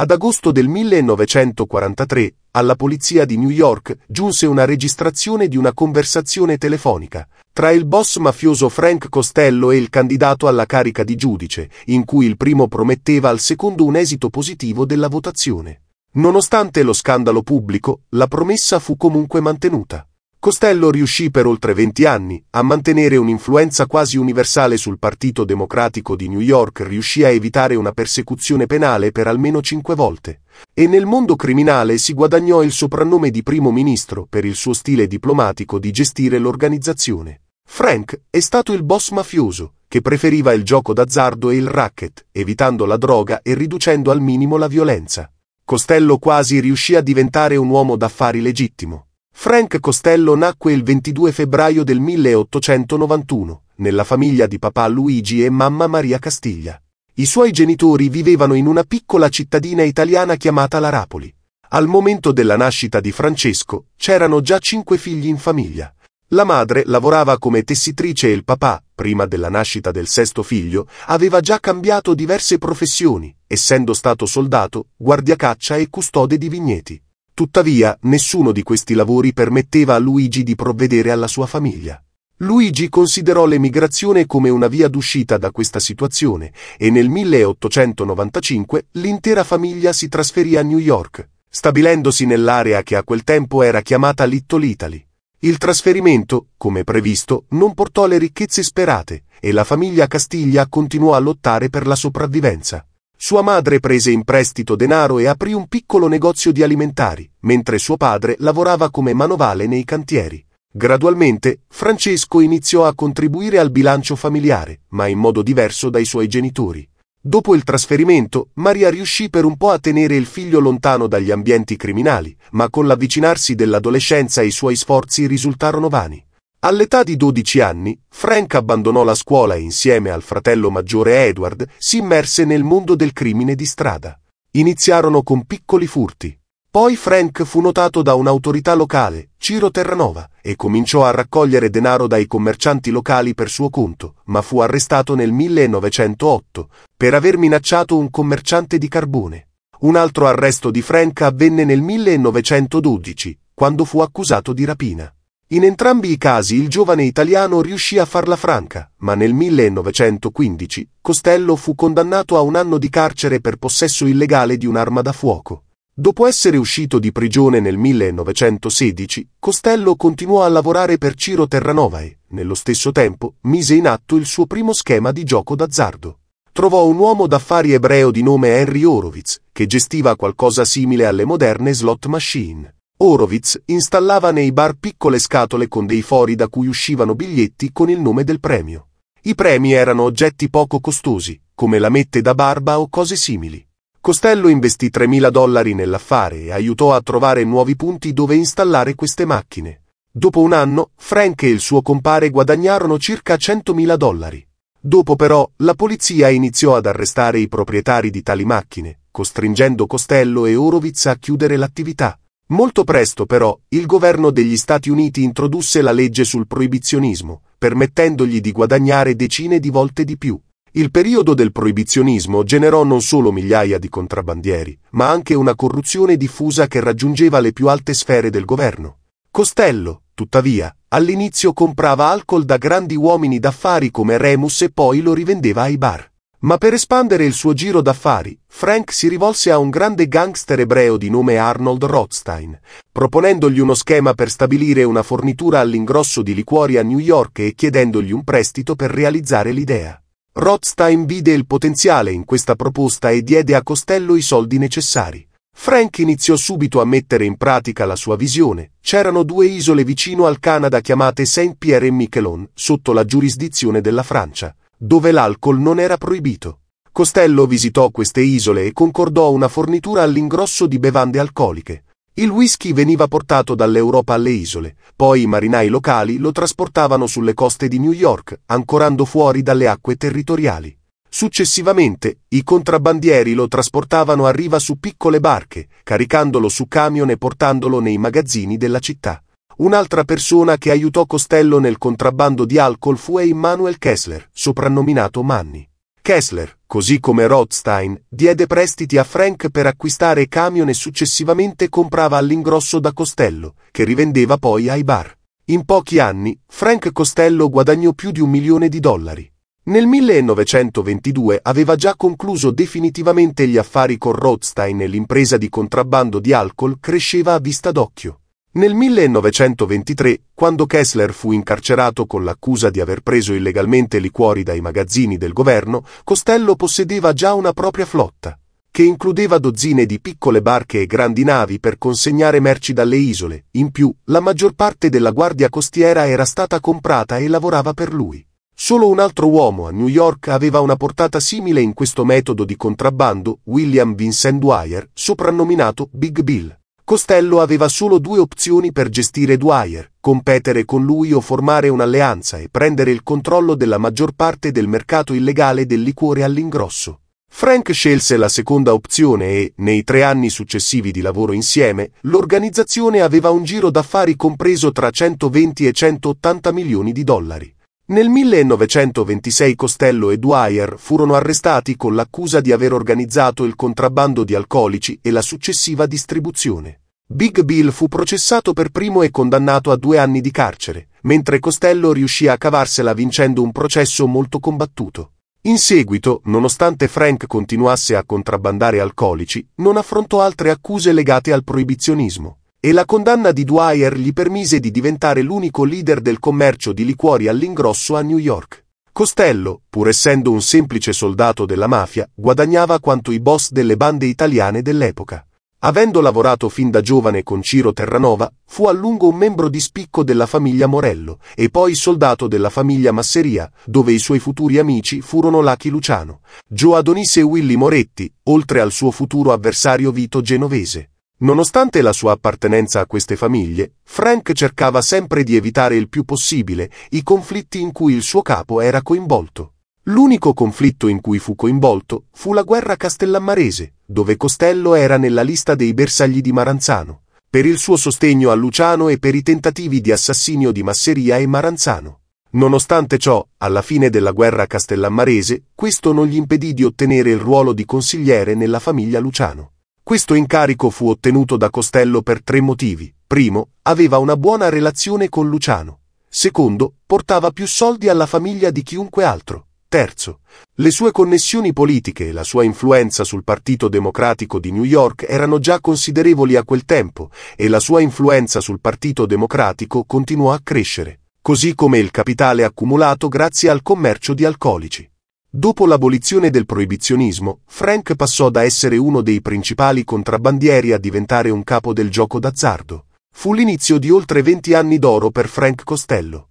Ad agosto del 1943, alla polizia di New York giunse una registrazione di una conversazione telefonica tra il boss mafioso Frank Costello e il candidato alla carica di giudice, in cui il primo prometteva al secondo un esito positivo della votazione. Nonostante lo scandalo pubblico, la promessa fu comunque mantenuta. Costello riuscì per oltre 20 anni a mantenere un'influenza quasi universale sul Partito Democratico di New York, riuscì a evitare una persecuzione penale per almeno cinque volte, e nel mondo criminale si guadagnò il soprannome di primo ministro per il suo stile diplomatico di gestire l'organizzazione. Frank è stato il boss mafioso, che preferiva il gioco d'azzardo e il racket, evitando la droga e riducendo al minimo la violenza. Costello quasi riuscì a diventare un uomo d'affari legittimo Frank Costello nacque il 22 febbraio del 1891, nella famiglia di papà Luigi e mamma Maria Castiglia. I suoi genitori vivevano in una piccola cittadina italiana chiamata Larapoli. Al momento della nascita di Francesco c'erano già cinque figli in famiglia. La madre lavorava come tessitrice e il papà, prima della nascita del sesto figlio, aveva già cambiato diverse professioni, essendo stato soldato, guardiacaccia e custode di vigneti. Tuttavia, nessuno di questi lavori permetteva a Luigi di provvedere alla sua famiglia. Luigi considerò l'emigrazione come una via d'uscita da questa situazione e nel 1895 l'intera famiglia si trasferì a New York, stabilendosi nell'area che a quel tempo era chiamata Little Italy. Il trasferimento, come previsto, non portò le ricchezze sperate e la famiglia Castiglia continuò a lottare per la sopravvivenza. Sua madre prese in prestito denaro e aprì un piccolo negozio di alimentari, mentre suo padre lavorava come manovale nei cantieri. Gradualmente, Francesco iniziò a contribuire al bilancio familiare, ma in modo diverso dai suoi genitori. Dopo il trasferimento, Maria riuscì per un po' a tenere il figlio lontano dagli ambienti criminali, ma con l'avvicinarsi dell'adolescenza i suoi sforzi risultarono vani. All'età di 12 anni, Frank abbandonò la scuola e insieme al fratello maggiore Edward si immerse nel mondo del crimine di strada. Iniziarono con piccoli furti. Poi Frank fu notato da un'autorità locale, Ciro Terranova, e cominciò a raccogliere denaro dai commercianti locali per suo conto, ma fu arrestato nel 1908 per aver minacciato un commerciante di carbone. Un altro arresto di Frank avvenne nel 1912, quando fu accusato di rapina. In entrambi i casi il giovane italiano riuscì a farla franca, ma nel 1915 Costello fu condannato a un anno di carcere per possesso illegale di un'arma da fuoco. Dopo essere uscito di prigione nel 1916, Costello continuò a lavorare per Ciro Terranova e, nello stesso tempo, mise in atto il suo primo schema di gioco d'azzardo. Trovò un uomo d'affari ebreo di nome Henry Horowitz, che gestiva qualcosa simile alle moderne slot machine. Horowitz installava nei bar piccole scatole con dei fori da cui uscivano biglietti con il nome del premio. I premi erano oggetti poco costosi, come lamette da barba o cose simili. Costello investì 3.000 dollari nell'affare e aiutò a trovare nuovi punti dove installare queste macchine. Dopo un anno, Frank e il suo compare guadagnarono circa 100.000 dollari. Dopo però, la polizia iniziò ad arrestare i proprietari di tali macchine, costringendo Costello e Horowitz a chiudere l'attività. Molto presto però il governo degli Stati Uniti introdusse la legge sul proibizionismo, permettendogli di guadagnare decine di volte di più. Il periodo del proibizionismo generò non solo migliaia di contrabbandieri, ma anche una corruzione diffusa che raggiungeva le più alte sfere del governo. Costello, tuttavia, all'inizio comprava alcol da grandi uomini d'affari come Remus e poi lo rivendeva ai bar. Ma per espandere il suo giro d'affari, Frank si rivolse a un grande gangster ebreo di nome Arnold Rothstein, proponendogli uno schema per stabilire una fornitura all'ingrosso di liquori a New York e chiedendogli un prestito per realizzare l'idea. Rothstein vide il potenziale in questa proposta e diede a Costello i soldi necessari. Frank iniziò subito a mettere in pratica la sua visione. C'erano due isole vicino al Canada chiamate Saint-Pierre e Miquelon, sotto la giurisdizione della Francia dove l'alcol non era proibito. Costello visitò queste isole e concordò una fornitura all'ingrosso di bevande alcoliche. Il whisky veniva portato dall'Europa alle isole, poi i marinai locali lo trasportavano sulle coste di New York, ancorando fuori dalle acque territoriali. Successivamente, i contrabbandieri lo trasportavano a riva su piccole barche, caricandolo su camion e portandolo nei magazzini della città. Un'altra persona che aiutò Costello nel contrabbando di alcol fu Emanuel Kessler, soprannominato Manny. Kessler, così come Rothstein, diede prestiti a Frank per acquistare camion e successivamente comprava all'ingrosso da Costello, che rivendeva poi ai bar. In pochi anni, Frank Costello guadagnò più di un milione di dollari. Nel 1922 aveva già concluso definitivamente gli affari con Rothstein e l'impresa di contrabbando di alcol cresceva a vista d'occhio. Nel 1923, quando Kessler fu incarcerato con l'accusa di aver preso illegalmente liquori dai magazzini del governo, Costello possedeva già una propria flotta, che includeva dozzine di piccole barche e grandi navi per consegnare merci dalle isole. In più, la maggior parte della guardia costiera era stata comprata e lavorava per lui. Solo un altro uomo a New York aveva una portata simile in questo metodo di contrabbando, William Vincent Dwyer, soprannominato Big Bill. Costello aveva solo due opzioni per gestire Dwyer, competere con lui o formare un'alleanza e prendere il controllo della maggior parte del mercato illegale del liquore all'ingrosso. Frank scelse la seconda opzione e, nei tre anni successivi di lavoro insieme, l'organizzazione aveva un giro d'affari compreso tra 120 e 180 milioni di dollari. Nel 1926 Costello e Dwyer furono arrestati con l'accusa di aver organizzato il contrabbando di alcolici e la successiva distribuzione. Big Bill fu processato per primo e condannato a due anni di carcere, mentre Costello riuscì a cavarsela vincendo un processo molto combattuto. In seguito, nonostante Frank continuasse a contrabbandare alcolici, non affrontò altre accuse legate al proibizionismo, e la condanna di Dwyer gli permise di diventare l'unico leader del commercio di liquori all'ingrosso a New York. Costello, pur essendo un semplice soldato della mafia, guadagnava quanto i boss delle bande italiane dell'epoca. Avendo lavorato fin da giovane con Ciro Terranova, fu a lungo un membro di spicco della famiglia Morello e poi soldato della famiglia Masseria, dove i suoi futuri amici furono Lachi Luciano, Gioadonisse e Willy Moretti, oltre al suo futuro avversario Vito Genovese. Nonostante la sua appartenenza a queste famiglie, Frank cercava sempre di evitare il più possibile i conflitti in cui il suo capo era coinvolto. L'unico conflitto in cui fu coinvolto fu la guerra castellammarese, dove Costello era nella lista dei bersagli di Maranzano, per il suo sostegno a Luciano e per i tentativi di assassinio di Masseria e Maranzano. Nonostante ciò, alla fine della guerra castellammarese, questo non gli impedì di ottenere il ruolo di consigliere nella famiglia Luciano. Questo incarico fu ottenuto da Costello per tre motivi. Primo, aveva una buona relazione con Luciano. Secondo, portava più soldi alla famiglia di chiunque altro. Terzo, le sue connessioni politiche e la sua influenza sul Partito Democratico di New York erano già considerevoli a quel tempo e la sua influenza sul Partito Democratico continuò a crescere, così come il capitale accumulato grazie al commercio di alcolici. Dopo l'abolizione del proibizionismo, Frank passò da essere uno dei principali contrabbandieri a diventare un capo del gioco d'azzardo. Fu l'inizio di oltre 20 anni d'oro per Frank Costello.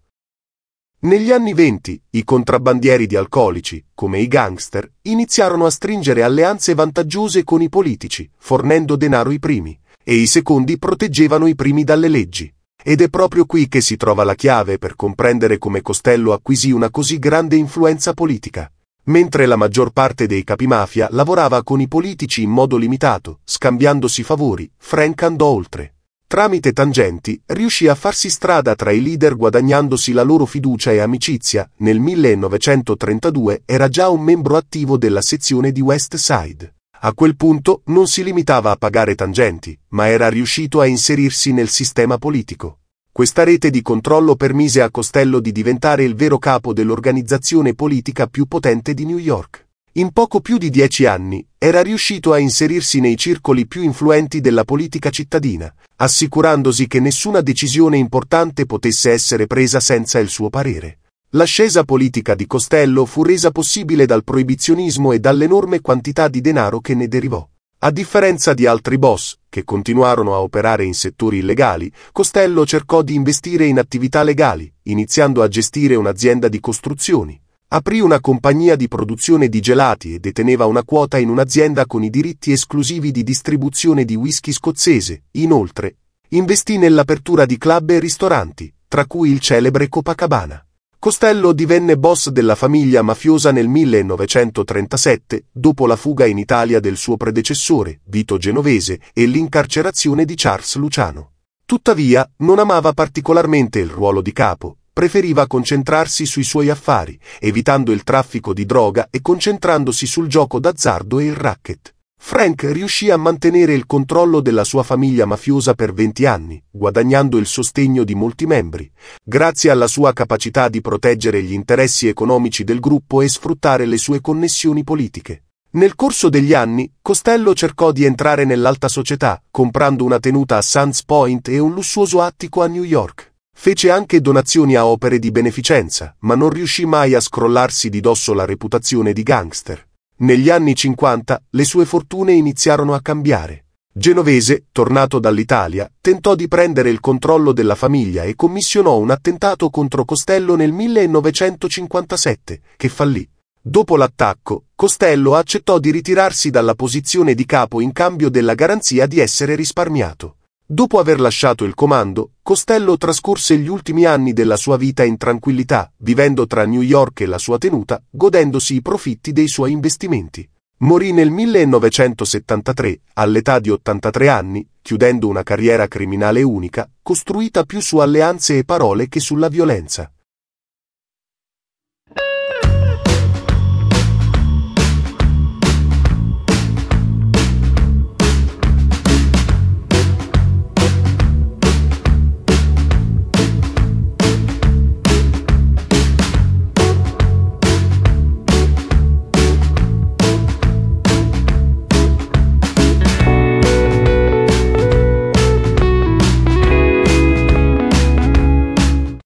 Negli anni venti, i contrabbandieri di alcolici, come i gangster, iniziarono a stringere alleanze vantaggiose con i politici, fornendo denaro i primi, e i secondi proteggevano i primi dalle leggi. Ed è proprio qui che si trova la chiave per comprendere come Costello acquisì una così grande influenza politica. Mentre la maggior parte dei capimafia lavorava con i politici in modo limitato, scambiandosi favori, Frank andò oltre tramite tangenti, riuscì a farsi strada tra i leader guadagnandosi la loro fiducia e amicizia. Nel 1932 era già un membro attivo della sezione di West Side. A quel punto non si limitava a pagare tangenti, ma era riuscito a inserirsi nel sistema politico. Questa rete di controllo permise a Costello di diventare il vero capo dell'organizzazione politica più potente di New York. In poco più di dieci anni era riuscito a inserirsi nei circoli più influenti della politica cittadina, assicurandosi che nessuna decisione importante potesse essere presa senza il suo parere. L'ascesa politica di Costello fu resa possibile dal proibizionismo e dall'enorme quantità di denaro che ne derivò. A differenza di altri boss, che continuarono a operare in settori illegali, Costello cercò di investire in attività legali, iniziando a gestire un'azienda di costruzioni aprì una compagnia di produzione di gelati e deteneva una quota in un'azienda con i diritti esclusivi di distribuzione di whisky scozzese. Inoltre, investì nell'apertura di club e ristoranti, tra cui il celebre Copacabana. Costello divenne boss della famiglia mafiosa nel 1937, dopo la fuga in Italia del suo predecessore, Vito Genovese, e l'incarcerazione di Charles Luciano. Tuttavia, non amava particolarmente il ruolo di capo, preferiva concentrarsi sui suoi affari, evitando il traffico di droga e concentrandosi sul gioco d'azzardo e il racket. Frank riuscì a mantenere il controllo della sua famiglia mafiosa per 20 anni, guadagnando il sostegno di molti membri, grazie alla sua capacità di proteggere gli interessi economici del gruppo e sfruttare le sue connessioni politiche. Nel corso degli anni, Costello cercò di entrare nell'alta società, comprando una tenuta a Sands Point e un lussuoso attico a New York. Fece anche donazioni a opere di beneficenza, ma non riuscì mai a scrollarsi di dosso la reputazione di gangster. Negli anni 50 le sue fortune iniziarono a cambiare. Genovese, tornato dall'Italia, tentò di prendere il controllo della famiglia e commissionò un attentato contro Costello nel 1957, che fallì. Dopo l'attacco, Costello accettò di ritirarsi dalla posizione di capo in cambio della garanzia di essere risparmiato. Dopo aver lasciato il comando, Costello trascorse gli ultimi anni della sua vita in tranquillità, vivendo tra New York e la sua tenuta, godendosi i profitti dei suoi investimenti. Morì nel 1973, all'età di 83 anni, chiudendo una carriera criminale unica, costruita più su alleanze e parole che sulla violenza.